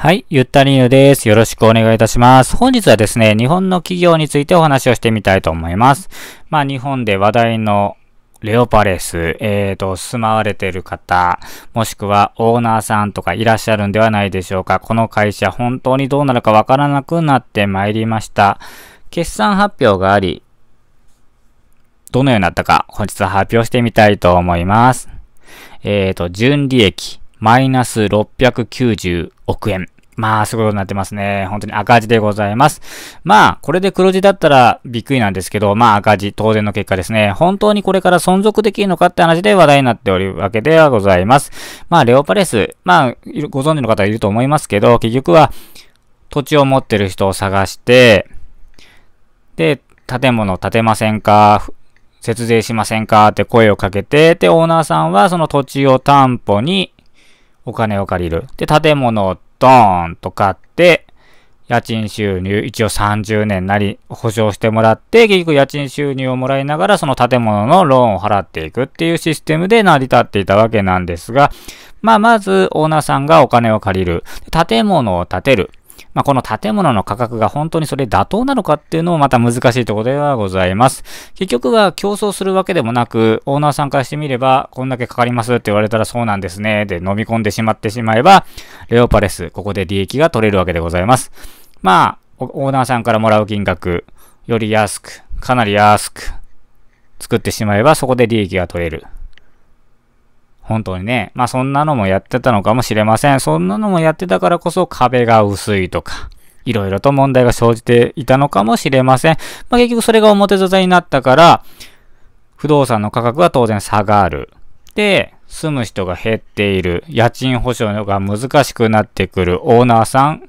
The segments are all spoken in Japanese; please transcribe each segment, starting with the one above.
はい。ゆったりぬです。よろしくお願いいたします。本日はですね、日本の企業についてお話をしてみたいと思います。まあ、日本で話題のレオパレス、えーと、住まわれている方、もしくはオーナーさんとかいらっしゃるんではないでしょうか。この会社、本当にどうなるかわからなくなってまいりました。決算発表があり、どのようになったか、本日は発表してみたいと思います。えーと、純利益。マイナス690億円。まあ、すごいことになってますね。本当に赤字でございます。まあ、これで黒字だったらびっくりなんですけど、まあ赤字、当然の結果ですね。本当にこれから存続できるのかって話で話題になっておるわけではございます。まあ、レオパレス、まあ、ご存知の方いると思いますけど、結局は土地を持ってる人を探して、で、建物建てませんか節税しませんかって声をかけて、で、オーナーさんはその土地を担保にお金を借りる。で、建物をドーンと買って、家賃収入、一応30年なり保証してもらって、結局家賃収入をもらいながら、その建物のローンを払っていくっていうシステムで成り立っていたわけなんですが、まあ、まず、オーナーさんがお金を借りる。建物を建てる。まあ、この建物の価格が本当にそれ妥当なのかっていうのもまた難しいところではございます。結局は競争するわけでもなく、オーナーさんからしてみれば、こんだけかかりますって言われたらそうなんですね。で、飲み込んでしまってしまえば、レオパレス、ここで利益が取れるわけでございます。まあ、オーナーさんからもらう金額、より安く、かなり安く、作ってしまえばそこで利益が取れる。本当にね。まあそんなのもやってたのかもしれません。そんなのもやってたからこそ壁が薄いとか、いろいろと問題が生じていたのかもしれません。まあ結局それが表沙汰になったから、不動産の価格は当然下がる。で、住む人が減っている。家賃保証が難しくなってくる。オーナーさん、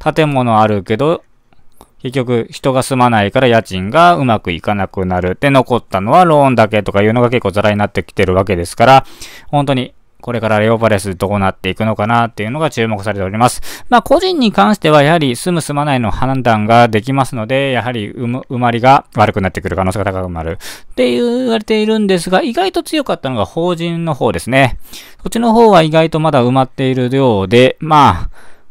建物あるけど、結局人が住まないから家賃がうまくいかなくなる。で、残ったのはローンだけとかいうのが結構ザラになってきてるわけですから、本当にこれからレオパレスどうなっていくのかなっていうのが注目されております。まあ個人に関してはやはり住む住まないの判断ができますので、やはり埋まりが悪くなってくる可能性が高くなるって言われているんですが、意外と強かったのが法人の方ですね。こっちの方は意外とまだ埋まっているようで、まあ、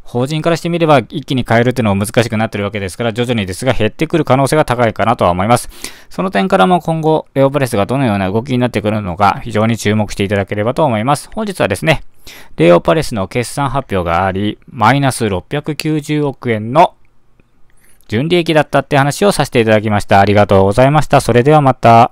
法人からしてみれば一気に変えるというのは難しくなってるわけですから、徐々にですが減ってくる可能性が高いかなとは思います。その点からも今後、レオパレスがどのような動きになってくるのか、非常に注目していただければと思います。本日はですね、レオパレスの決算発表があり、マイナス690億円の純利益だったって話をさせていただきました。ありがとうございました。それではまた。